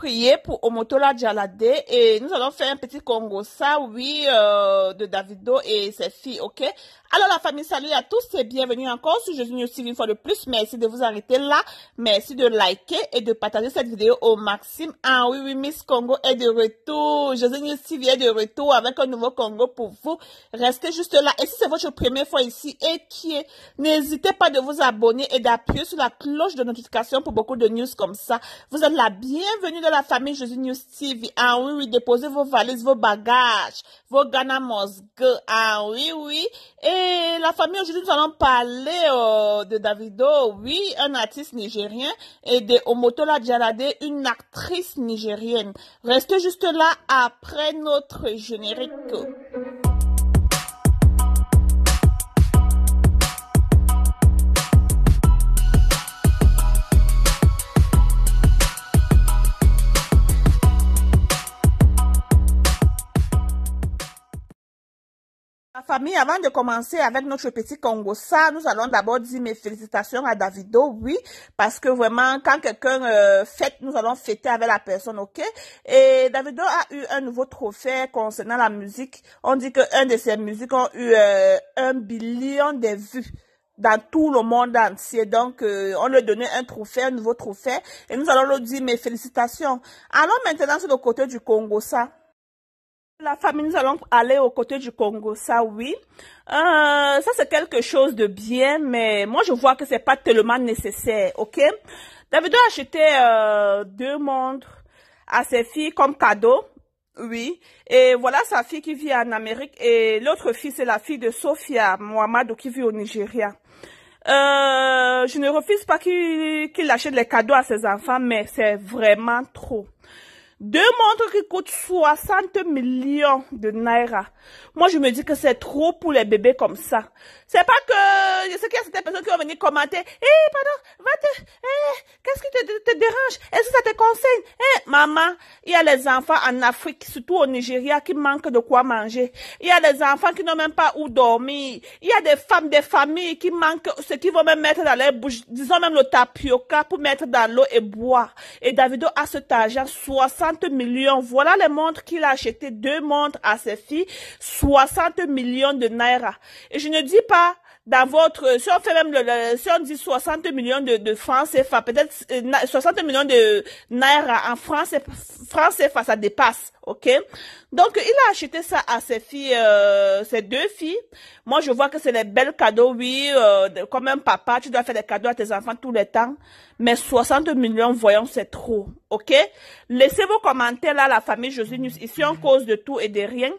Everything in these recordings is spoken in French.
prier pour Omotola Djalade et nous allons faire un petit Congo, ça oui, euh, de Davido et ses filles, ok Alors la famille, salut à tous et bienvenue encore sur Jésus News TV une fois de plus. Merci de vous arrêter là, merci de liker et de partager cette vidéo au maximum. Ah oui, oui, Miss Congo est de retour, Jésus News TV est de retour avec un nouveau Congo pour vous. Restez juste là et si c'est votre première fois ici et qui est, n'hésitez pas de vous abonner et d'appuyer sur la cloche de notification pour beaucoup de news comme ça. Vous êtes la bienvenue de la famille Jésus News TV. Ah oui, oui, déposez vos valises, vos bagages, vos ganamos. Ah oui, oui. Et la famille, aujourd'hui, nous allons parler oh, de Davido, oui, un artiste nigérien, et de Omotola Djalade, une actrice nigérienne. Restez juste là après notre générique. famille, avant de commencer avec notre petit Congo, ça, nous allons d'abord dire mes félicitations à Davido, oui, parce que vraiment, quand quelqu'un euh, fête, nous allons fêter avec la personne, ok? Et Davido a eu un nouveau trophée concernant la musique. On dit qu'un de ses musiques ont eu euh, un billion de vues dans tout le monde entier. Donc, euh, on lui donné un trophée, un nouveau trophée, et nous allons lui dire mes félicitations. Allons maintenant sur le côté du Congo, ça. La famille, nous allons aller aux côtés du Congo, ça oui. Euh, ça c'est quelque chose de bien, mais moi je vois que c'est pas tellement nécessaire, ok David a acheté euh, deux montres à ses filles comme cadeau, oui. Et voilà sa fille qui vit en Amérique et l'autre fille c'est la fille de Sophia Mohamedou qui vit au Nigeria. Euh, je ne refuse pas qu'il achète les cadeaux à ses enfants, mais c'est vraiment trop. Deux montres qui coûtent 60 millions de naira. Moi, je me dis que c'est trop pour les bébés comme ça. C'est pas que, je sais qu'il y a certaines personnes qui vont venir commenter. Eh, pardon, va te, Eh, qu'est-ce qui te, dérange? Est-ce que ça te conseille? Eh, maman, il y a les enfants en Afrique, surtout au Nigeria, qui manquent de quoi manger. Il y a des enfants qui n'ont même pas où dormir. Il y a des femmes, des familles qui manquent, ce qui vont même mettre dans leur bouche, disons même le tapioca pour mettre dans l'eau et boire. Et Davido a cet argent, 60 millions. Voilà les montres qu'il a acheté, deux montres à ses filles, 60 millions de naira. Et je ne dis pas dans votre, si on fait même le, si on dit 60 millions de, de francs CFA, peut-être 60 euh, millions de naira en France francs CFA, ça dépasse, ok? Donc il a acheté ça à ses filles, euh, ses deux filles. Moi je vois que c'est des belles cadeaux, oui, euh, comme un papa, tu dois faire des cadeaux à tes enfants tous les temps. Mais 60 millions, voyons, c'est trop, ok? Laissez vous commentaires là, la famille Josinus, Ici, on cause de tout et de rien.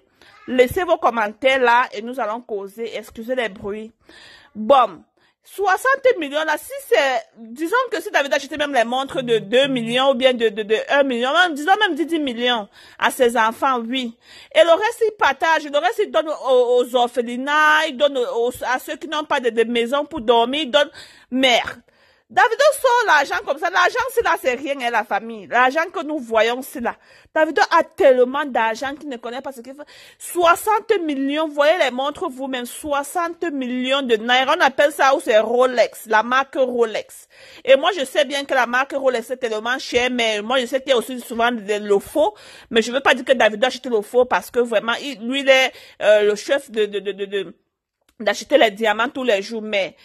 Laissez vos commentaires là et nous allons causer. Excusez les bruits. Bon. 60 millions là, si c'est, disons que si tu avais acheté même les montres de 2 millions ou bien de, de, 1 million, disons même 10 millions à ses enfants, oui. Et le reste, il partage, le reste, il donne aux, orphelins, orphelinats, il donne à ceux qui n'ont pas de, de maison pour dormir, il donne, merde. Davido sort l'argent comme ça. L'argent, c'est là, c'est rien, hein, la famille. L'argent que nous voyons, c'est là. Davido a tellement d'argent qu'il ne connaît pas ce qu'il fait. 60 millions, voyez les montres vous-même, 60 millions de naira. On appelle ça où c'est Rolex, la marque Rolex. Et moi, je sais bien que la marque Rolex est tellement chère, mais moi, je sais qu'il y a aussi souvent de, le faux. Mais je ne veux pas dire que a achète le faux parce que vraiment, lui, il est euh, le chef de, d'acheter les diamants tous les jours, mais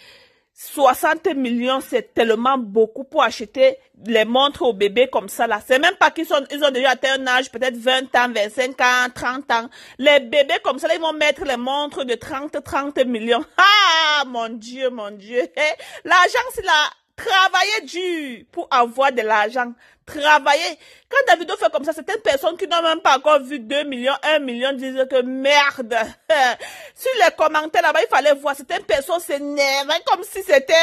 60 millions, c'est tellement beaucoup pour acheter les montres aux bébés comme ça là. C'est même pas qu'ils sont, ils ont déjà atteint un âge, peut-être 20 ans, 25 ans, 30 ans. Les bébés comme ça là, ils vont mettre les montres de 30, 30 millions. Ah, mon Dieu, mon Dieu. Eh, l'agence là, Travailler dur pour avoir de l'argent. Travailler. Quand Davido fait comme ça, certaines personnes qui n'ont même pas encore vu 2 millions, 1 million disent que merde. Sur les commentaires là-bas, il fallait voir. Certaines personnes s'énervaient comme si c'était...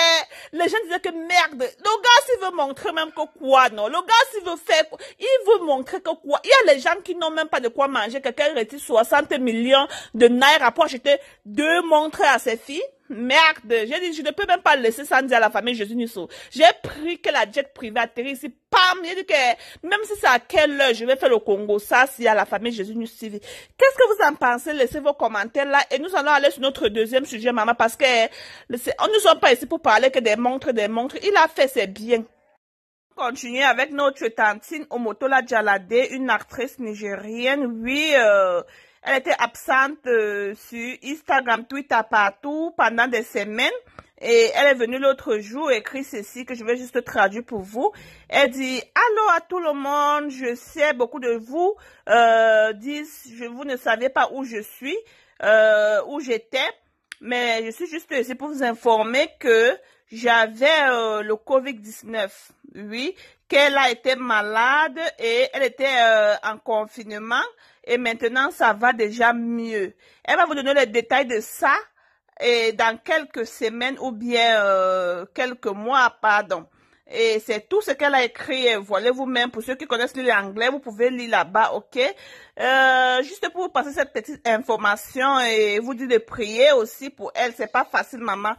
Les gens disaient que merde. Le gars, s'il veut montrer même que quoi, non. Le gars, s'il veut faire... Il veut montrer que quoi. Il y a les gens qui n'ont même pas de quoi manger. Quelqu'un retire 60 millions de naira pour acheter deux montres à ses filles. Merde, j'ai dit, je ne peux même pas laisser ça dire à la famille Jésus Nisso. J'ai pris que la jet privée atterrit ici. Pam, j'ai dit que même si c'est à quelle heure je vais faire le Congo, ça, c'est à la famille Jésus nous Qu'est-ce que vous en pensez? Laissez vos commentaires là et nous allons aller sur notre deuxième sujet, maman, parce que on ne sommes pas ici pour parler que des montres, des montres. Il a fait ses biens. Continuer avec notre tantine Omotola Djalade, une actrice nigérienne. Oui, euh, elle était absente euh, sur Instagram, Twitter, partout pendant des semaines. Et elle est venue l'autre jour, écrit ceci que je vais juste traduire pour vous. Elle dit Allô à tout le monde, je sais beaucoup de vous euh, disent je vous ne savez pas où je suis, euh, où j'étais, mais je suis juste ici pour vous informer que j'avais le Covid 19. Oui, qu'elle a été malade et elle était euh, en confinement et maintenant ça va déjà mieux. Elle va vous donner les détails de ça et dans quelques semaines ou bien euh, quelques mois, pardon. Et c'est tout ce qu'elle a écrit. Voilà vous-même. Pour ceux qui connaissent l'anglais, vous pouvez lire là-bas, ok? Euh, juste pour vous passer cette petite information et vous dire de prier aussi pour elle. C'est pas facile, maman.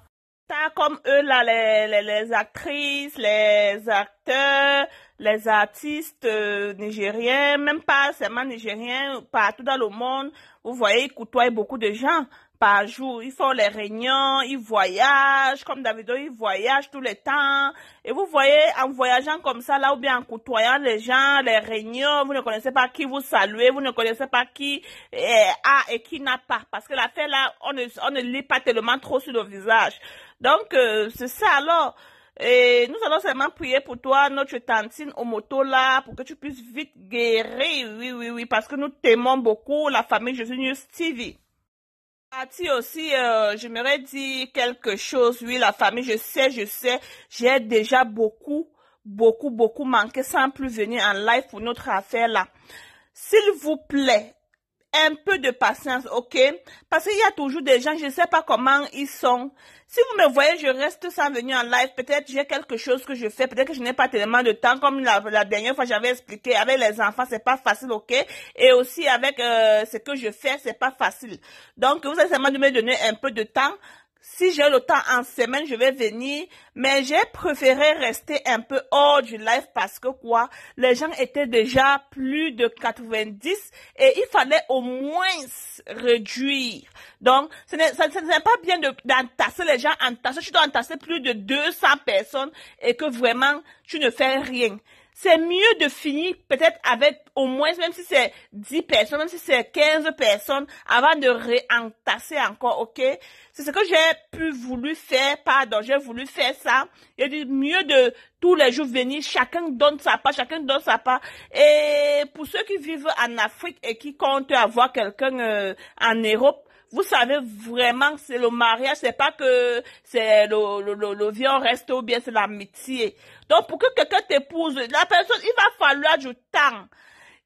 T'as comme eux là, les, les, actrices, les acteurs, les artistes euh, nigériens, même pas seulement nigériens, partout dans le monde. Vous voyez, ils côtoient beaucoup de gens par jour. Ils font les réunions, ils voyagent, comme Davido, ils voyagent tout le temps. Et vous voyez, en voyageant comme ça, là, ou bien en côtoyant les gens, les réunions, vous ne connaissez pas qui vous saluez, vous ne connaissez pas qui a et qui n'a pas. Parce que la fête là, on ne, on ne lit pas tellement trop sur le visage. Donc, euh, c'est ça alors. Et nous allons seulement prier pour toi, notre tantine moto là, pour que tu puisses vite guérir. Oui, oui, oui, parce que nous t'aimons beaucoup, la famille Jésus News TV. Ati aussi, euh, j'aimerais dire quelque chose. Oui, la famille, je sais, je sais, j'ai déjà beaucoup, beaucoup, beaucoup manqué sans plus venir en live pour notre affaire là. S'il vous plaît, un peu de patience, ok Parce qu'il y a toujours des gens, je ne sais pas comment ils sont. Si vous me voyez, je reste sans venir en live. Peut-être j'ai quelque chose que je fais. Peut-être que je n'ai pas tellement de temps. Comme la, dernière fois, j'avais expliqué, avec les enfants, c'est pas facile, ok Et aussi avec euh, ce que je fais, c'est pas facile. Donc, vous avez de me donner un peu de temps si j'ai le temps en semaine, je vais venir. Mais j'ai préféré rester un peu hors du live parce que quoi, les gens étaient déjà plus de 90 et il fallait au moins réduire. Donc, ce n'est pas bien d'entasser les gens, Tu dois entasser plus de 200 personnes et que vraiment, tu ne fais rien c'est mieux de finir peut-être avec au moins, même si c'est 10 personnes, même si c'est 15 personnes, avant de réentasser encore, ok? C'est ce que j'ai pu voulu faire, pardon, j'ai voulu faire ça. il dit mieux de tous les jours venir, chacun donne sa part, chacun donne sa part. Et pour ceux qui vivent en Afrique et qui comptent avoir quelqu'un euh, en Europe, vous savez vraiment que c'est le mariage, c'est pas que c'est le, le, le, le vieux reste ou bien c'est l'amitié. Donc, pour que quelqu'un t'épouse, la personne, il va falloir du temps.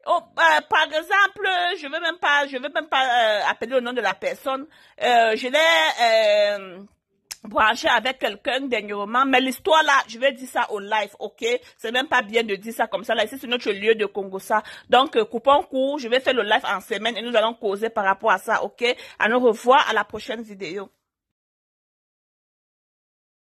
Oh, bah, par exemple, je veux même pas, je veux même pas euh, appeler le nom de la personne. Euh, je l'ai euh, brancher avec quelqu'un dernièrement, mais l'histoire là, je vais dire ça au live, ok C'est même pas bien de dire ça comme ça, là, ici c'est notre lieu de Congo ça. Donc, euh, coupons court, je vais faire le live en semaine et nous allons causer par rapport à ça, ok À nous revoir à la prochaine vidéo.